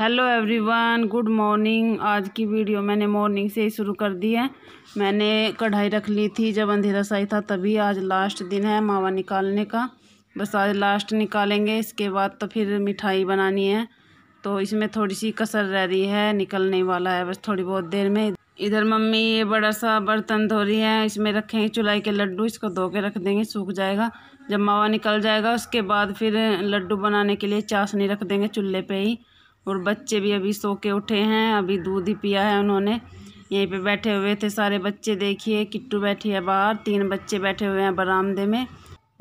hello everyone good morning आज की video मैंने मॉर्निंग से ही शुरू कर दी है मैंने कढ़ाई रख ली थी जब अंधेरा सही था तभी आज लास्ट दिन है मावा निकालने का बस आज लास्ट निकालेंगे इसके बाद तो फिर मिठाई बनानी है तो इसमें थोड़ी सी कसर रह रही है निकलने वाला है बस थोड़ी बहुत देर में इधर मम्मी ये बड़ा सा बर्तन धो रही है इसमें रखेंगे चुलाई के लड्डू इसको धो के रख देंगे सूख जाएगा जब मावा निकल जाएगा उसके बाद फिर लड्डू बनाने के लिए चाशनी रख देंगे चूल्हे पे ही और बच्चे भी अभी सो के उठे हैं अभी दूध ही पिया है उन्होंने यहीं पे बैठे हुए थे सारे बच्चे देखिए किट्टू बैठी है बाहर तीन बच्चे बैठे हुए हैं बरामदे में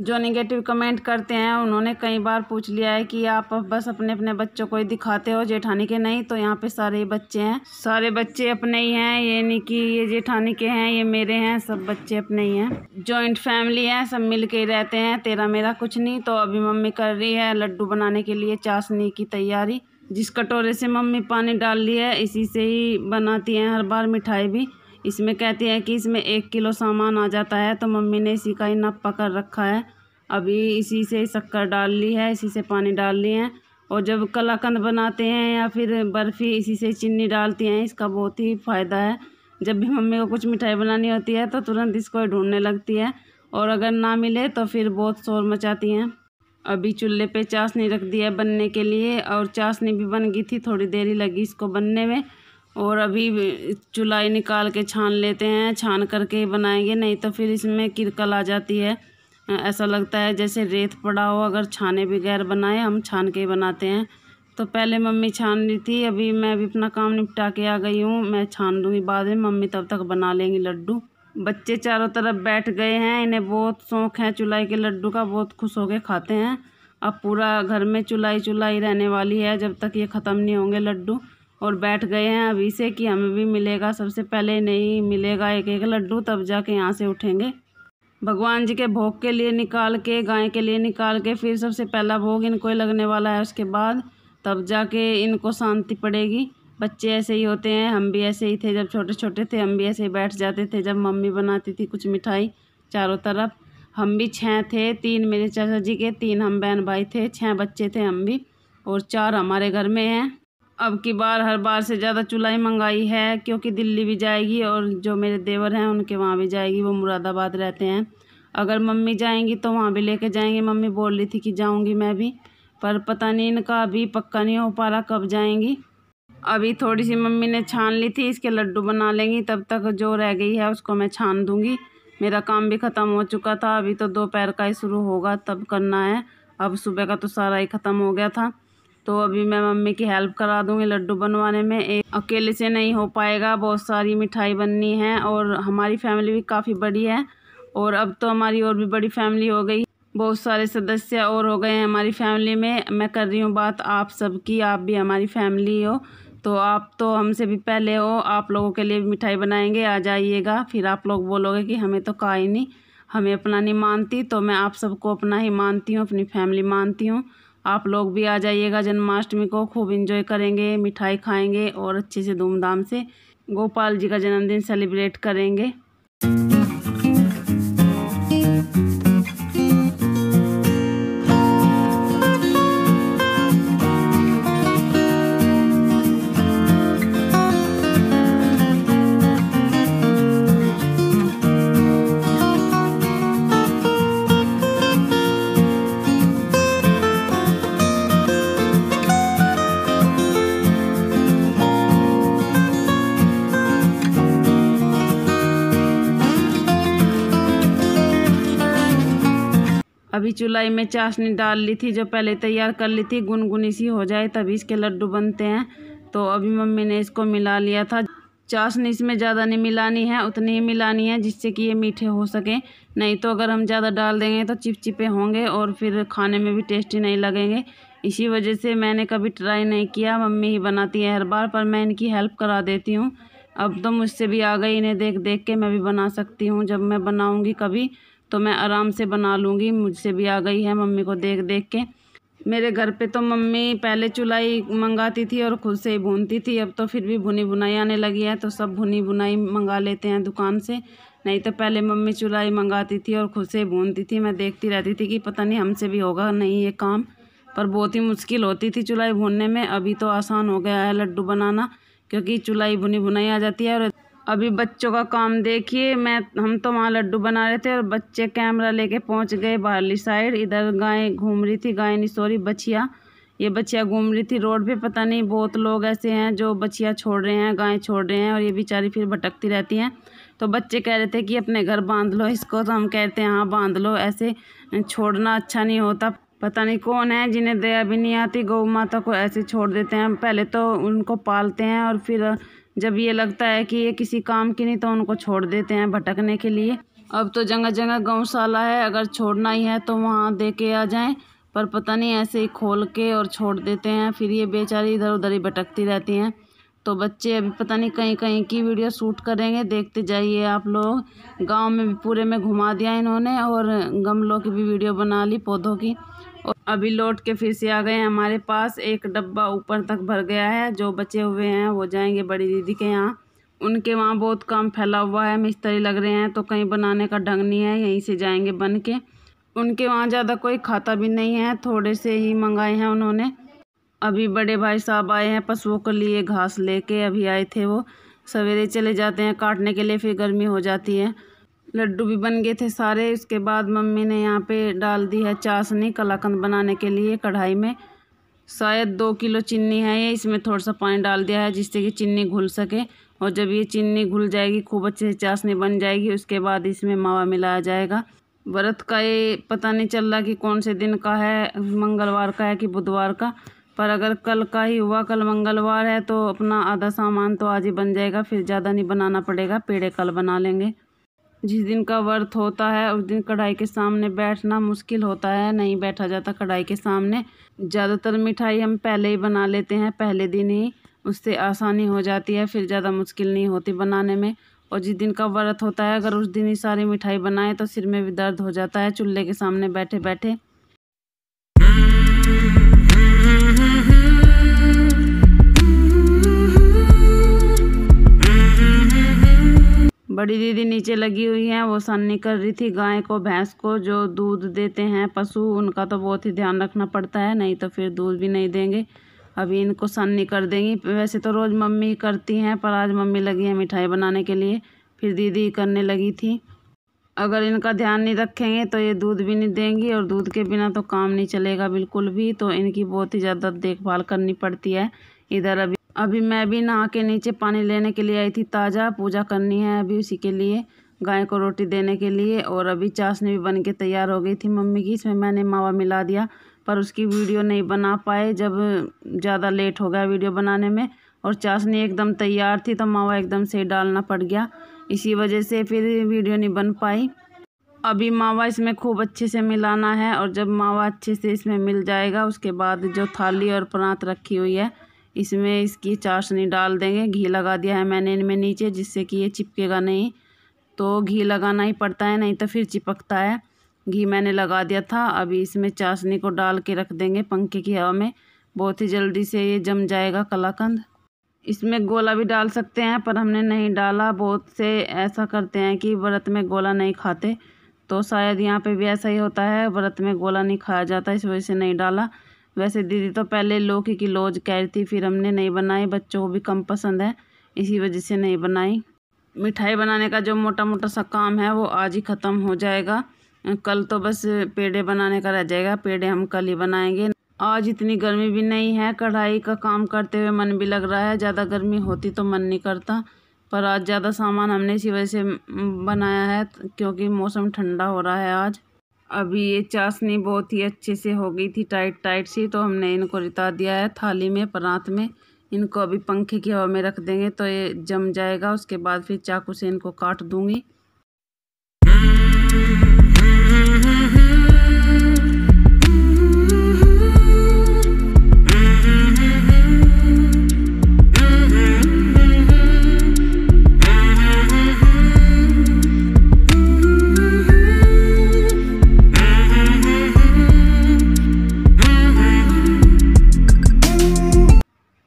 जो निगेटिव कमेंट करते हैं उन्होंने कई बार पूछ लिया है कि आप बस अपने अपने बच्चों को ही दिखाते हो जेठानी के नहीं तो यहाँ पे सारे बच्चे हैं सारे बच्चे अपने ही हैं ये नहीं कि ये जेठानी के हैं ये मेरे हैं सब बच्चे अपने ही हैं जॉइंट फैमिली है सब मिल के ही रहते हैं तेरा मेरा कुछ नहीं तो अभी मम्मी कर रही है लड्डू बनाने के लिए चाशनी की तैयारी जिस कटोरे से मम्मी पानी डाल लिया है इसी से ही बनाती हैं हर बार मिठाई भी इसमें कहती हैं कि इसमें एक किलो सामान आ जाता है तो मम्मी ने इसी का ही नापा कर रखा है अभी इसी से शक्कर डाल ली है इसी से पानी डाल लिए हैं और जब कलाकंद बनाते हैं या फिर बर्फ़ी इसी से चीनी डालती हैं इसका बहुत ही फ़ायदा है जब भी मम्मी को कुछ मिठाई बनानी होती है तो तुरंत इसको ढूंढने लगती है और अगर ना मिले तो फिर बहुत शोर मचाती हैं अभी चूल्हे पे चाशनी रख दिया बनने के लिए और चाशनी भी बन गई थी थोड़ी देर ही लगी इसको बनने में और अभी चुलाई निकाल के छान लेते हैं छान करके ही बनाएंगे नहीं तो फिर इसमें किरकल आ जाती है ऐसा लगता है जैसे रेत पड़ा हो अगर छाने बगैर बनाए हम छान के बनाते हैं तो पहले मम्मी छान रही थी अभी मैं भी अपना काम निपटा के आ गई हूँ मैं छान लूँगी बाद में मम्मी तब तक बना लेंगी लड्डू बच्चे चारों तरफ बैठ गए हैं इन्हें बहुत शौक है चुलाई के लड्डू का बहुत खुश हो के खाते हैं अब पूरा घर में चुलाई चुलाई रहने वाली है जब तक ये ख़त्म नहीं होंगे लड्डू और बैठ गए हैं अभी से कि हमें भी मिलेगा सबसे पहले नहीं मिलेगा एक एक लड्डू तब जाके यहाँ से उठेंगे भगवान जी के भोग के लिए निकाल के गाय के लिए निकाल के फिर सबसे पहला भोग इनको लगने वाला है उसके बाद तब जाके इनको शांति पड़ेगी बच्चे ऐसे ही होते हैं हम भी ऐसे ही थे जब छोटे छोटे थे हम भी ऐसे ही बैठ जाते थे जब मम्मी बनाती थी कुछ मिठाई चारों तरफ हम भी छः थे तीन मेरे चाचा जी के तीन हम बहन भाई थे छः बच्चे थे हम भी और चार हमारे घर में हैं अब की बार हर बार से ज़्यादा चुलाई मंगाई है क्योंकि दिल्ली भी जाएगी और जो मेरे देवर हैं उनके वहाँ भी जाएगी वो मुरादाबाद रहते हैं अगर मम्मी जाएंगी तो वहाँ भी लेके जाएंगे मम्मी बोल रही थी कि जाऊँगी मैं भी पर पता नहीं इनका अभी पक्का नहीं हो पा रहा कब जाएंगी अभी थोड़ी सी मम्मी ने छान ली थी इसके लड्डू बना लेंगी तब तक जो रह गई है उसको मैं छान दूंगी मेरा काम भी ख़त्म हो चुका था अभी तो दोपहर का ही शुरू होगा तब करना है अब सुबह का तो सारा ही ख़त्म हो गया था तो अभी मैं मम्मी की हेल्प करा दूंगी लड्डू बनवाने में एक अकेले से नहीं हो पाएगा बहुत सारी मिठाई बननी है और हमारी फैमिली भी काफ़ी बड़ी है और अब तो हमारी और भी बड़ी फैमिली हो गई बहुत सारे सदस्य और हो गए हैं हमारी फैमिली में मैं कर रही हूँ बात आप सबकी आप भी हमारी फैमिली हो तो आप तो हमसे भी पहले हो आप लोगों के लिए मिठाई बनाएंगे आ जाइएगा फिर आप लोग बोलोगे कि हमें तो का ही नहीं हमें अपना नहीं मानती तो मैं आप सबको अपना ही मानती हूँ अपनी फैमिली मानती हूँ आप लोग भी आ जाइएगा जन्माष्टमी को खूब इंजॉय करेंगे मिठाई खाएंगे और अच्छे से धूमधाम से गोपाल जी का जन्मदिन सेलिब्रेट करेंगे अभी चुलाई में चाशनी डाल ली थी जो पहले तैयार कर ली थी गुनगुनी सी हो जाए तभी इसके लड्डू बनते हैं तो अभी मम्मी ने इसको मिला लिया था चाशनी इसमें ज़्यादा नहीं मिलानी है उतनी ही मिलानी है जिससे कि ये मीठे हो सकें नहीं तो अगर हम ज़्यादा डाल देंगे तो चिपचिपे होंगे और फिर खाने में भी टेस्टी नहीं लगेंगे इसी वजह से मैंने कभी ट्राई नहीं किया मम्मी ही बनाती है हर बार पर मैं इनकी हेल्प करा देती हूँ अब तो मुझसे भी आ गई इन्हें देख देख के मैं भी बना सकती हूँ जब मैं बनाऊँगी कभी तो मैं आराम से बना लूँगी मुझसे भी आ गई है मम्मी को देख देख के मेरे घर पे तो मम्मी पहले चुलाई मंगाती थी और खुद से ही भूनती थी अब तो फिर भी भुनी बुनाई आने लगी है तो सब भुनी बुनाई मंगा लेते हैं दुकान से नहीं तो पहले मम्मी चुलाई मंगाती थी और खुद से ही भूनती थी मैं देखती रहती थी कि पता नहीं हमसे भी होगा नहीं ये काम पर बहुत ही मुश्किल होती थी चुलाई भूनने में अभी तो आसान हो गया है लड्डू बनाना क्योंकि चुलाई भुनी बुनाई आ जाती है और अभी बच्चों का काम देखिए मैं हम तो वहाँ लड्डू बना रहे थे और बच्चे कैमरा लेके पहुँच गए बाहरली साइड इधर गाय घूम रही थी गाय नहीं सॉरी बछिया ये बछिया घूम रही थी रोड पे पता नहीं बहुत लोग ऐसे हैं जो बछिया छोड़ रहे हैं गाय छोड़ रहे हैं और ये बेचारी फिर भटकती रहती हैं तो बच्चे कह रहे थे कि अपने घर बांध लो इसको तो हम कहते हैं हाँ बांध लो ऐसे छोड़ना अच्छा नहीं होता पता नहीं कौन है जिन्हें दया भी नहीं आती गौ माता को ऐसे छोड़ देते हैं पहले तो उनको पालते हैं और फिर जब ये लगता है कि ये किसी काम की नहीं तो उनको छोड़ देते हैं भटकने के लिए अब तो जगह जगह गौशाला है अगर छोड़ना ही है तो वहाँ दे के आ जाएं पर पता नहीं ऐसे ही खोल के और छोड़ देते हैं फिर ये बेचारी इधर उधर ही भटकती रहती हैं तो बच्चे अभी पता नहीं कहीं कहीं की वीडियो शूट करेंगे देखते जाइए आप लोग गांव में भी पूरे में घुमा दिया इन्होंने और गमलों की भी वीडियो बना ली पौधों की और अभी लौट के फिर से आ गए हैं हमारे पास एक डब्बा ऊपर तक भर गया है जो बचे हुए हैं वो जाएंगे बड़ी दीदी के यहाँ उनके वहाँ बहुत काम फैला हुआ है मिस्त्री लग रहे हैं तो कहीं बनाने का ढंग नहीं है यहीं से जाएंगे बन के उनके वहाँ ज़्यादा कोई खाता भी नहीं है थोड़े से ही मंगाए हैं उन्होंने अभी बड़े भाई साहब आए हैं पशुओं के लिए घास लेके अभी आए थे वो सवेरे चले जाते हैं काटने के लिए फिर गर्मी हो जाती है लड्डू भी बन गए थे सारे उसके बाद मम्मी ने यहाँ पे डाल दी है चाशनी कलाकंद बनाने के लिए कढ़ाई में शायद दो किलो चीनी है ये इसमें थोड़ा सा पानी डाल दिया है जिससे कि चीनी घुल सके और जब ये चीनी घुल जाएगी खूब अच्छे से चाशनी बन जाएगी उसके बाद इसमें मावा मिलाया जाएगा व्रत का ये पता नहीं चल रहा कि कौन से दिन का है मंगलवार का है कि बुधवार का पर अगर कल का ही हुआ कल मंगलवार है तो अपना आधा सामान तो आज ही बन जाएगा फिर ज़्यादा नहीं बनाना पड़ेगा पेड़े कल बना लेंगे जिस दिन का व्रत होता है उस दिन कढ़ाई के सामने बैठना मुश्किल होता है नहीं बैठा जाता कढ़ाई के सामने ज़्यादातर मिठाई हम पहले ही बना लेते हैं पहले दिन ही उससे आसानी हो जाती है फिर ज़्यादा मुश्किल नहीं होती बनाने में और जिस दिन का व्रत होता है अगर उस दिन ही सारी मिठाई बनाएं तो सिर में भी दर्द हो जाता है चूल्हे के सामने बैठे बैठे बड़ी दीदी नीचे लगी हुई हैं वो सन्नी कर रही थी गाय को भैंस को जो दूध देते हैं पशु उनका तो बहुत ही ध्यान रखना पड़ता है नहीं तो फिर दूध भी नहीं देंगे अभी इनको सन्नी कर देंगी वैसे तो रोज़ मम्मी करती हैं पर आज मम्मी लगी है मिठाई बनाने के लिए फिर दीदी करने लगी थी अगर इनका ध्यान नहीं रखेंगे तो ये दूध भी नहीं देंगी और दूध के बिना तो काम नहीं चलेगा बिल्कुल भी तो इनकी बहुत ही ज़्यादा देखभाल करनी पड़ती है इधर अभी अभी मैं भी नहा के नीचे पानी लेने के लिए आई थी ताज़ा पूजा करनी है अभी उसी के लिए गाय को रोटी देने के लिए और अभी चाशनी भी बन के तैयार हो गई थी मम्मी की इसमें मैंने मावा मिला दिया पर उसकी वीडियो नहीं बना पाए जब ज़्यादा लेट हो गया वीडियो बनाने में और चाशनी एकदम तैयार थी तो मावा एकदम से डालना पड़ गया इसी वजह से फिर वीडियो नहीं बन पाई अभी मावा इसमें खूब अच्छे से मिलाना है और जब मावा अच्छे से इसमें मिल जाएगा उसके बाद जो थाली और परात रखी हुई है इसमें इसकी चाशनी डाल देंगे घी लगा दिया है मैंने इनमें नीचे जिससे कि ये चिपकेगा नहीं तो घी लगाना ही पड़ता है नहीं तो फिर चिपकता है घी मैंने लगा दिया था अभी इसमें चाशनी को डाल के रख देंगे पंखे की हवा में बहुत ही जल्दी से ये जम जाएगा कलाकंद इसमें गोला भी डाल सकते हैं पर हमने नहीं डाला बहुत से ऐसा करते हैं कि व्रत में गोला नहीं खाते तो शायद यहाँ पे भी ऐसा ही होता है व्रत में गोला नहीं खाया जाता इस वजह से नहीं डाला वैसे दीदी तो पहले लौकी की लोज कह रही थी फिर हमने नहीं बनाई बच्चों को भी कम पसंद है इसी वजह से नहीं बनाई मिठाई बनाने का जो मोटा मोटा सा काम है वो आज ही ख़त्म हो जाएगा कल तो बस पेड़े बनाने का रह जाएगा पेड़े हम कल ही बनाएंगे आज इतनी गर्मी भी नहीं है कढ़ाई का काम करते हुए मन भी लग रहा है ज़्यादा गर्मी होती तो मन नहीं करता पर आज ज़्यादा सामान हमने इसी वजह से बनाया है क्योंकि मौसम ठंडा हो रहा है आज अभी ये चाशनी बहुत ही अच्छे से हो गई थी टाइट टाइट सी तो हमने इनको रिता दिया है थाली में परात में इनको अभी पंखे की हवा में रख देंगे तो ये जम जाएगा उसके बाद फिर चाकू से इनको काट दूंगी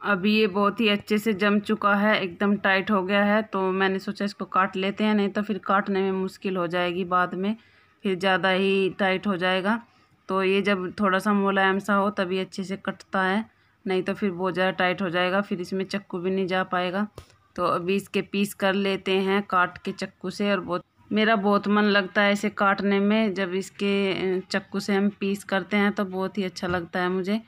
अभी ये बहुत ही अच्छे से जम चुका है एकदम टाइट हो गया है तो मैंने सोचा इसको काट लेते हैं नहीं तो फिर काटने में मुश्किल हो जाएगी बाद में फिर ज़्यादा ही टाइट हो जाएगा तो ये जब थोड़ा सा मुलायम सा हो तभी अच्छे से कटता है नहीं तो फिर बहुत ज़्यादा टाइट हो जाएगा फिर इसमें चक्कू भी नहीं जा पाएगा तो अभी इसके पीस कर लेते हैं काट के चक्कू से और बहुत मेरा बहुत मन लगता है इसे काटने में जब इसके चक्कू से हम पीस करते हैं तो बहुत ही अच्छा लगता है मुझे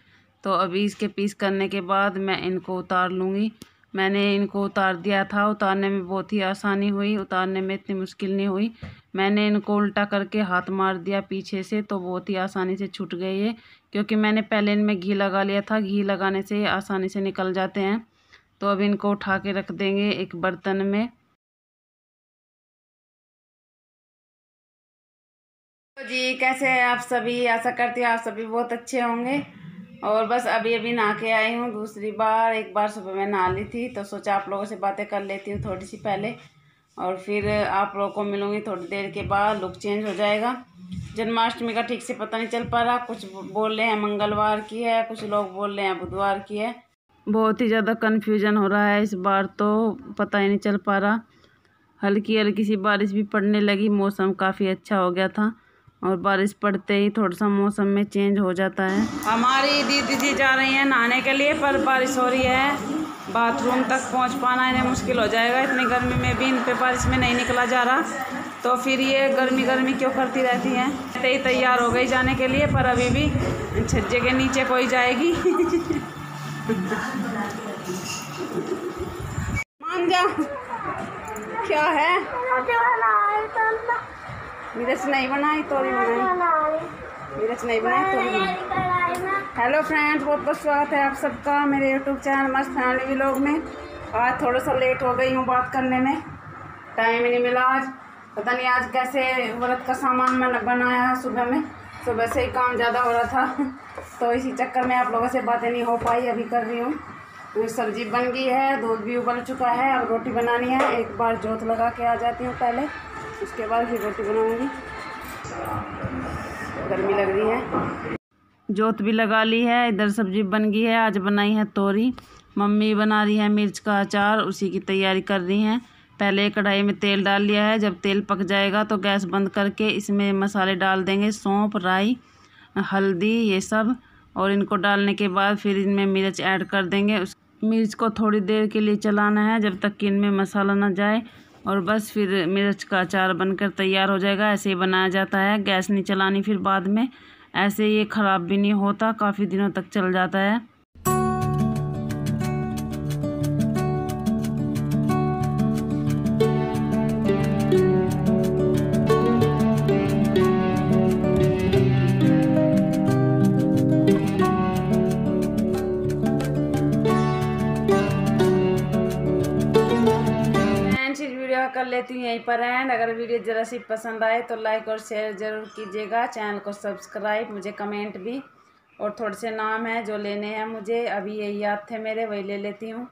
तो अभी इसके पीस करने के बाद मैं इनको उतार लूँगी मैंने इनको उतार दिया था उतारने में बहुत ही आसानी हुई उतारने में इतनी मुश्किल नहीं हुई मैंने इनको उल्टा करके हाथ मार दिया पीछे से तो बहुत ही आसानी से छूट गई है क्योंकि मैंने पहले इनमें घी लगा लिया था घी लगाने से आसानी से निकल जाते हैं तो अब इनको उठा के रख देंगे एक बर्तन में जी कैसे हैं आप सभी आशा करती हूँ आप सभी बहुत अच्छे होंगे और बस अभी अभी नहा के आई हूँ दूसरी बार एक बार सुबह मैं नहा ली थी तो सोचा आप लोगों से बातें कर लेती हूँ थोड़ी सी पहले और फिर आप लोगों को मिलूँगी थोड़ी देर के बाद लुक चेंज हो जाएगा जन्माष्टमी का ठीक से पता नहीं चल पा रहा कुछ बोल रहे हैं मंगलवार की है कुछ लोग बोल रहे हैं बुधवार की है बहुत ही ज़्यादा कन्फ्यूजन हो रहा है इस बार तो पता ही नहीं चल पा रहा हल्की हल्की सी बारिश भी पड़ने लगी मौसम काफ़ी अच्छा हो गया था और बारिश पड़ते ही थोड़ा सा मौसम में चेंज हो जाता है हमारी दीदी जी जा रही हैं नहाने के लिए पर बारिश हो रही है बाथरूम तक पहुंच पाना इन्हें मुश्किल हो जाएगा इतनी गर्मी में भी इन पे बारिश में नहीं निकला जा रहा तो फिर ये गर्मी गर्मी क्यों करती रहती हैं ही तैयार हो गई जाने के लिए पर अभी भी छज्जे के नीचे कोई जाएगी मान जा क्या है से नहीं बनाई तो नहीं बनाई से नहीं बनाई तो नहीं बनाई हेलो फ्रेंड्स बहुत बहुत स्वागत है आप सबका मेरे यूट्यूब चैनल मस्त फैमिली लोग में आज थोड़ा सा लेट हो गई हूँ बात करने में टाइम ही नहीं मिला आज पता नहीं आज कैसे व्रत का सामान मैंने बनाया है सुबह में सुबह से ही काम ज़्यादा हो रहा था तो इसी चक्कर में आप लोगों से बातें नहीं हो पाई अभी कर रही हूँ सब्जी बन गई है दूध भी उबल चुका है अब रोटी बनानी है एक बार जोत लगा के आ जाती हूँ पहले उसके बाद फिर रोटी बनाऊंगी गर्मी लग रही है जोत भी लगा ली है इधर सब्जी बन गई है आज बनाई है तोरी मम्मी बना रही है मिर्च का अचार उसी की तैयारी कर रही हैं पहले कढ़ाई में तेल डाल लिया है जब तेल पक जाएगा तो गैस बंद करके इसमें मसाले डाल देंगे सौंप राई हल्दी ये सब और इनको डालने के बाद फिर इनमें मिर्च ऐड कर देंगे उस मिर्च को थोड़ी देर के लिए चलाना है जब तक कि इनमें मसाला ना जाए और बस फिर मिर्च का अचार बनकर तैयार हो जाएगा ऐसे ही बनाया जाता है गैस नहीं चलानी फिर बाद में ऐसे ये ख़राब भी नहीं होता काफ़ी दिनों तक चल जाता है यहीं पर एंड अगर वीडियो जरा सी पसंद आए तो लाइक और शेयर ज़रूर कीजिएगा चैनल को सब्सक्राइब मुझे कमेंट भी और थोड़े से नाम हैं जो लेने हैं मुझे अभी ये याद थे मेरे वही ले लेती हूँ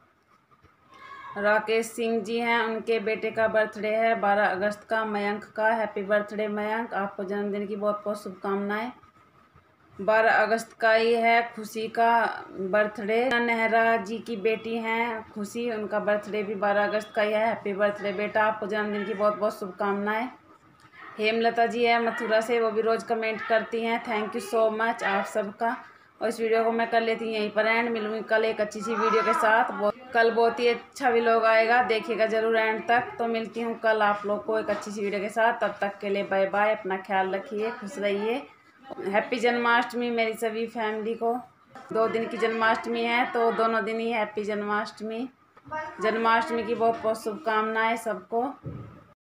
राकेश सिंह जी हैं उनके बेटे का बर्थडे है बारह अगस्त का मयंक का हैप्पी बर्थडे मयंक आपको जन्मदिन की बहुत बहुत शुभकामनाएं बारह अगस्त का ही है खुशी का बर्थडे नेहरा जी की बेटी हैं खुशी उनका बर्थडे भी बारह अगस्त का ही है हैप्पी बर्थडे बेटा आपको जन्मदिन की बहुत बहुत शुभकामनाएं हेमलता जी है मथुरा से वो भी रोज़ कमेंट करती हैं थैंक यू सो मच आप सबका और इस वीडियो को मैं कर लेती हूँ यहीं पर एंड मिलूंगी कल एक अच्छी सी वीडियो के साथ बहुत कल बहुत ही अच्छा भी लोग आएगा देखिएगा जरूर एंड तक तो मिलती हूँ कल आप लोग को एक अच्छी सी वीडियो के साथ तब तक के लिए बाय बाय अपना ख्याल रखिए खुश रहिए हैप्पी जन्माष्टमी मेरी सभी फैमिली को दो दिन की जन्माष्टमी है तो दोनों दिन ही हैप्पी जन्माष्टमी जन्माष्टमी की बहुत बहुत शुभकामनाएं सबको